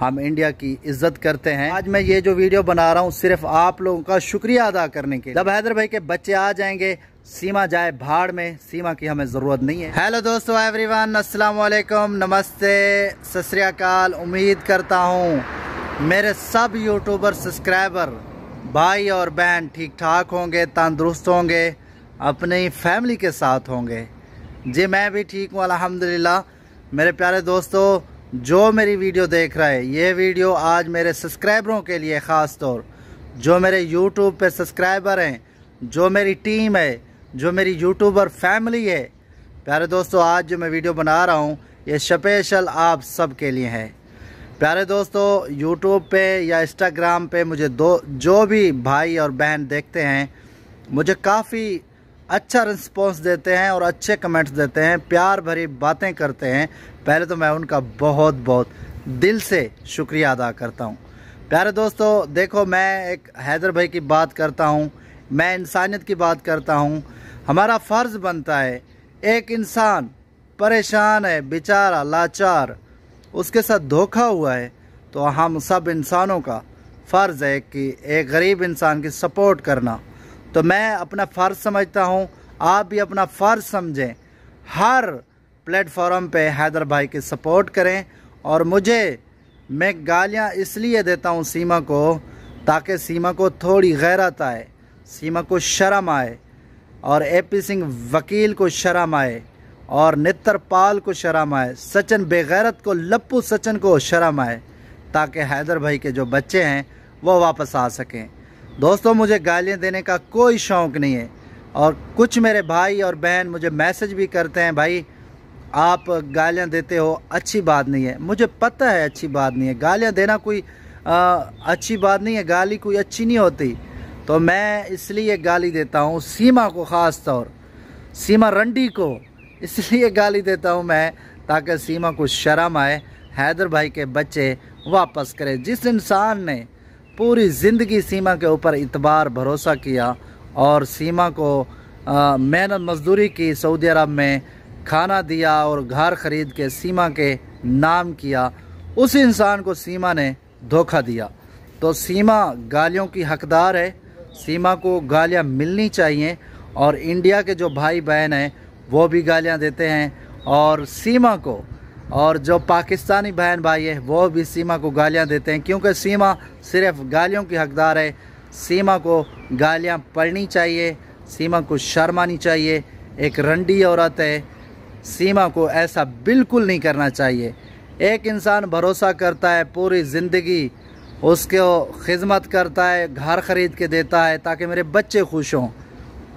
हम इंडिया की इज्जत करते हैं आज मैं ये जो वीडियो बना रहा हूँ सिर्फ आप लोगों का शुक्रिया अदा करने के जब हैदर भाई के बच्चे आ जाएंगे सीमा जाए भाड़ में सीमा की हमें ज़रूरत नहीं है हेलो दोस्तों एवरीवन अस्सलाम वालेकुम नमस्ते सतरियाकाल उम्मीद करता हूँ मेरे सब यूट्यूबर सब्सक्राइबर भाई और बहन ठीक ठाक होंगे तंदुरुस्त होंगे अपनी फैमिली के साथ होंगे जी मैं भी ठीक हूँ अलहमदिल्ला मेरे प्यारे दोस्तों जो मेरी वीडियो देख रहा है ये वीडियो आज मेरे सब्सक्राइबरों के लिए ख़ास तौर जो मेरे यूट्यूब पे सब्सक्राइबर हैं जो मेरी टीम है जो मेरी यूट्यूबर फैमिली है प्यारे दोस्तों आज जो मैं वीडियो बना रहा हूँ ये स्पेशल आप सब के लिए है प्यारे दोस्तों यूट्यूब पे या इंस्टाग्राम पे मुझे दो जो भी भाई और बहन देखते हैं मुझे काफ़ी अच्छा रिस्पॉन्स देते हैं और अच्छे कमेंट्स देते हैं प्यार भरी बातें करते हैं पहले तो मैं उनका बहुत बहुत दिल से शुक्रिया अदा करता हूँ प्यारे दोस्तों देखो मैं एक हैदर भाई की बात करता हूँ मैं इंसानियत की बात करता हूँ हमारा फ़र्ज़ बनता है एक इंसान परेशान है बेचारा लाचार उसके साथ धोखा हुआ है तो हम सब इंसानों का फ़र्ज़ है कि एक गरीब इंसान की सपोर्ट करना तो मैं अपना फ़र्ज़ समझता हूँ आप भी अपना फ़र्ज़ समझें हर प्लेटफॉर्म पे हैदर भाई की सपोर्ट करें और मुझे मैं गालियाँ इसलिए देता हूँ सीमा को ताकि सीमा को थोड़ी गैरत आए सीमा को शर्म आए और ए पी सिंह वकील को शर्म आए और नितर पाल को शर्म आए सचिन बेगैरत को लप्पू सचिन को शर्म आए ताकि हैदर भाई के जो बच्चे हैं वो वापस आ सकें दोस्तों मुझे गालियाँ देने का कोई शौक़ नहीं है और कुछ मेरे भाई और बहन मुझे मैसेज भी करते हैं भाई आप गालियाँ देते हो अच्छी बात नहीं है मुझे पता है अच्छी बात नहीं है गालियाँ देना कोई आ, अच्छी बात नहीं है गाली कोई अच्छी नहीं होती तो मैं इसलिए गाली देता हूँ सीमा को ख़ास तौर सीमा रंडी को इसलिए गाली देता हूँ मैं ताकि सीमा को शर्म आए हैदर भाई के बच्चे वापस करें जिस इंसान ने पूरी ज़िंदगी सीमा के ऊपर इतबार भरोसा किया और सीमा को मेहनत मजदूरी की सऊदी अरब में खाना दिया और घर ख़रीद के सीमा के नाम किया उस इंसान को सीमा ने धोखा दिया तो सीमा गालियों की हकदार है सीमा को गालियाँ मिलनी चाहिए और इंडिया के जो भाई बहन हैं वो भी गालियाँ देते हैं और सीमा को और जो पाकिस्तानी बहन भाई है वो भी सीमा को गालियाँ देते हैं क्योंकि सीमा सिर्फ गालियों की हकदार है सीमा को गालियाँ पढ़नी चाहिए सीमा को शर्मानी चाहिए एक रंडी औरत है सीमा को ऐसा बिल्कुल नहीं करना चाहिए एक इंसान भरोसा करता है पूरी ज़िंदगी उसको खिदमत करता है घर ख़रीद के देता है ताकि मेरे बच्चे खुश हों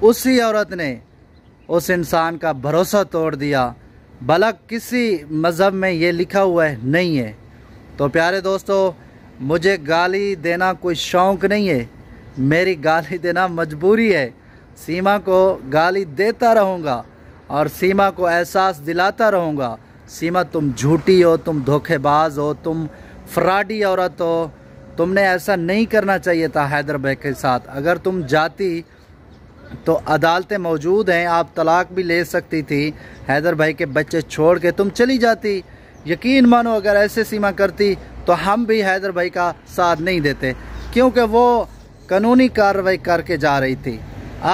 उसी औरत ने उस इंसान का भरोसा तोड़ दिया भला किसी मज़हब में ये लिखा हुआ है नहीं है तो प्यारे दोस्तों मुझे गाली देना कोई शौक़ नहीं है मेरी गाली देना मजबूरी है सीमा को गाली देता रहूँगा और सीमा को एहसास दिलाता रहूँगा सीमा तुम झूठी हो तुम धोखेबाज हो तुम फ्राडी औरत हो तुमने ऐसा नहीं करना चाहिए था हैदर के साथ अगर तुम जाती तो अदालतें मौजूद हैं आप तलाक भी ले सकती थी हैदर भाई के बच्चे छोड़ के तुम चली जाती यकीन मानो अगर ऐसे सीमा करती तो हम भी हैदर भाई का साथ नहीं देते क्योंकि वो कानूनी कार्रवाई करके जा रही थी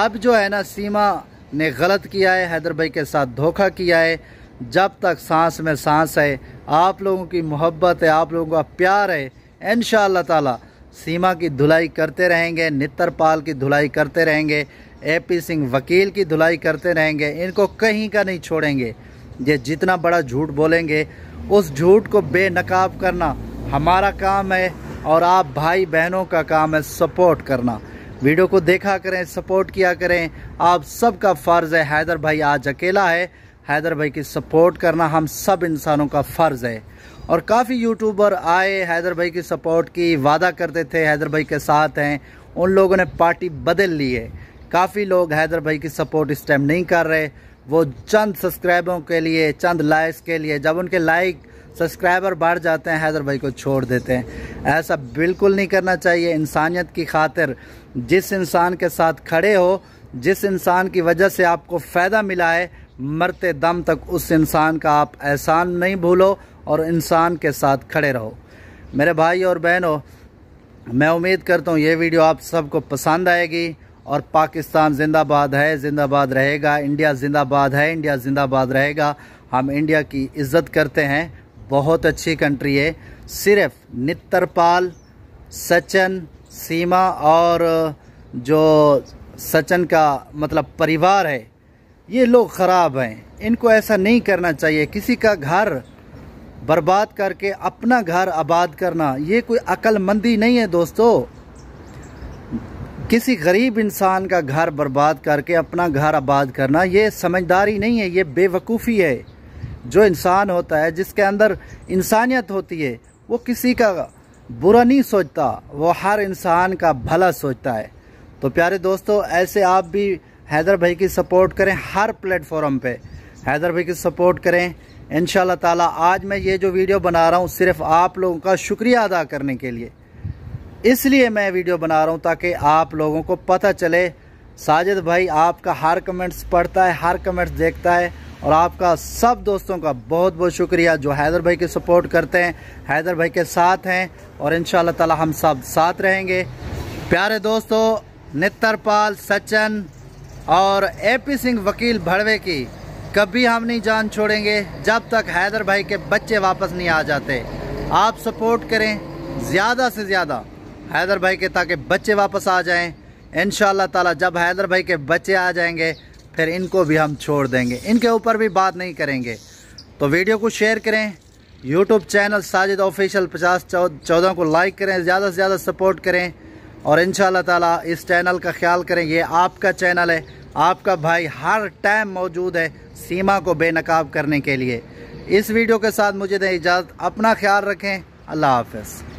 अब जो है ना सीमा ने गलत किया है हैदर भाई के साथ धोखा किया है जब तक सांस में सांस है आप लोगों की मोहब्बत है आप लोगों का प्यार है इन ताला सीमा की धुलाई करते रहेंगे नित्तर पाल की धुलाई करते रहेंगे ए पी सिंह वकील की धुलाई करते रहेंगे इनको कहीं का नहीं छोड़ेंगे ये जितना बड़ा झूठ बोलेंगे उस झूठ को बेनकाब करना हमारा काम है और आप भाई बहनों का काम है सपोर्ट करना वीडियो को देखा करें सपोर्ट किया करें आप सबका फ़र्ज़ है हैदर भाई आज अकेला है हैदर भाई की सपोर्ट करना हम सब इंसानों का फ़र्ज़ है और काफ़ी यूट्यूबर आए हैदर भाई की सपोर्ट की वादा करते थे हैदर भाई के साथ हैं उन लोगों ने पार्टी बदल ली है काफ़ी लोग हैदर भाई की सपोर्ट इस टाइम नहीं कर रहे वो चंद सब्सक्राइबरों के लिए चंद लाइक्स के लिए जब उनके लाइक सब्सक्राइबर बढ़ जाते हैं हैदर भाई को छोड़ देते हैं ऐसा बिल्कुल नहीं करना चाहिए इंसानियत की खातिर जिस इंसान के साथ खड़े हो जिस इंसान की वजह से आपको फ़ायदा मिला है मरते दम तक उस इंसान का आप एहसान नहीं भूलो और इंसान के साथ खड़े रहो मेरे भाई और बहनों मैं उम्मीद करता हूँ ये वीडियो आप सबको पसंद आएगी और पाकिस्तान जिंदाबाद है जिंदाबाद रहेगा इंडिया जिंदाबाद है इंडिया जिंदाबाद रहेगा हम इंडिया की इज्जत करते हैं बहुत अच्छी कंट्री है सिर्फ नितरपाल सचिन सीमा और जो सचिन का मतलब परिवार है ये लोग ख़राब हैं इनको ऐसा नहीं करना चाहिए किसी का घर बर्बाद करके अपना घर आबाद करना ये कोई अक्लमंदी नहीं है दोस्तों किसी गरीब इंसान का घर बर्बाद करके अपना घर आबाद करना ये समझदारी नहीं है ये बेवकूफ़ी है जो इंसान होता है जिसके अंदर इंसानियत होती है वो किसी का बुरा नहीं सोचता वो हर इंसान का भला सोचता है तो प्यारे दोस्तों ऐसे आप भी हैदर भाई की सपोर्ट करें हर प्लेटफॉर्म पे हैदर भाई की सपोर्ट करें इन ताला आज मैं ये जो वीडियो बना रहा हूँ सिर्फ आप लोगों का शुक्रिया अदा करने के लिए इसलिए मैं वीडियो बना रहा हूँ ताकि आप लोगों को पता चले साजिद भाई आपका हर कमेंट्स पढ़ता है हर कमेंट्स देखता है और आपका सब दोस्तों का बहुत बहुत शुक्रिया जो हैदर भाई की सपोर्ट करते हैं हैदर भाई के साथ हैं और इन ताला हम सब साथ रहेंगे प्यारे दोस्तों नित्तरपाल सचन और ए पी सिंह वकील भड़वे की कभी हम नहीं जान छोड़ेंगे जब तक हैदर भाई के बच्चे वापस नहीं आ जाते आप सपोर्ट करें ज़्यादा से ज़्यादा हैदर भाई के ताकि बच्चे वापस आ जाएं इन ताला जब हैदर भाई के बच्चे आ जाएंगे फिर इनको भी हम छोड़ देंगे इनके ऊपर भी बात नहीं करेंगे तो वीडियो को शेयर करें यूट्यूब चैनल साजिद ऑफिशियल पचास चौदह को लाइक करें ज़्यादा से ज़्यादा सपोर्ट करें और इन ताला इस चैनल का ख्याल करें ये आपका चैनल है आपका भाई हर टाइम मौजूद है सीमा को बेनकाब करने के लिए इस वीडियो के साथ मुझे दें इजाज़त अपना ख्याल रखें अल्लाह हाफ